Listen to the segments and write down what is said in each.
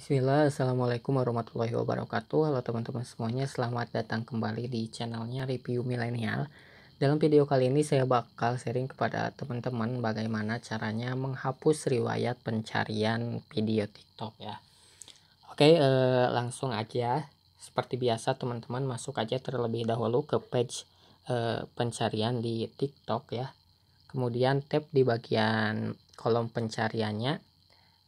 Bismillah, Assalamualaikum warahmatullahi wabarakatuh Halo teman-teman semuanya, selamat datang kembali di channelnya Review Milenial Dalam video kali ini saya bakal sharing kepada teman-teman bagaimana caranya menghapus riwayat pencarian video TikTok ya Oke, eh, langsung aja Seperti biasa teman-teman masuk aja terlebih dahulu ke page eh, pencarian di TikTok ya Kemudian tap di bagian kolom pencariannya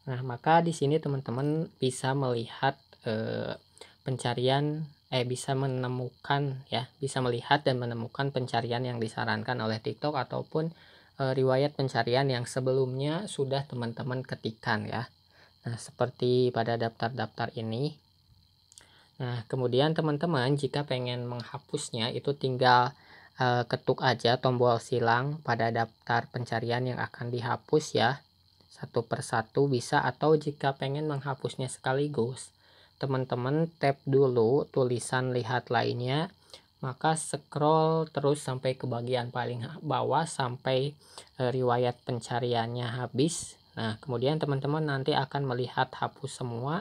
Nah, maka di sini teman-teman bisa melihat eh, pencarian eh bisa menemukan ya, bisa melihat dan menemukan pencarian yang disarankan oleh TikTok ataupun eh, riwayat pencarian yang sebelumnya sudah teman-teman ketikkan ya. Nah, seperti pada daftar-daftar ini. Nah, kemudian teman-teman jika pengen menghapusnya itu tinggal eh, ketuk aja tombol silang pada daftar pencarian yang akan dihapus ya satu persatu bisa atau jika pengen menghapusnya sekaligus. Teman-teman tap dulu tulisan lihat lainnya, maka scroll terus sampai ke bagian paling bawah sampai eh, riwayat pencariannya habis. Nah, kemudian teman-teman nanti akan melihat hapus semua.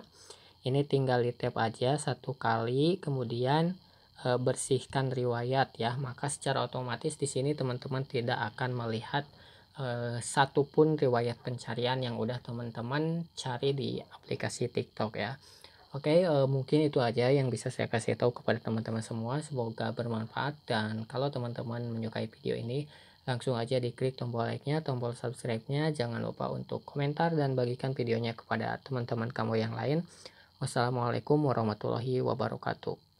Ini tinggal di tap aja satu kali, kemudian e, bersihkan riwayat ya maka secara otomatis di sini teman-teman tidak akan melihat eh, pun riwayat pencarian yang udah teman-teman cari di aplikasi TikTok ya. Oke, okay, uh, eh, mungkin itu aja yang bisa saya kasih tahu kepada teman-teman semua. Semoga bermanfaat dan kalau teman-teman menyukai video ini, langsung aja diklik tombol like-nya, tombol subscribe-nya. Jangan lupa untuk komentar dan bagikan videonya kepada teman-teman kamu yang lain. Wassalamualaikum warahmatullahi wabarakatuh.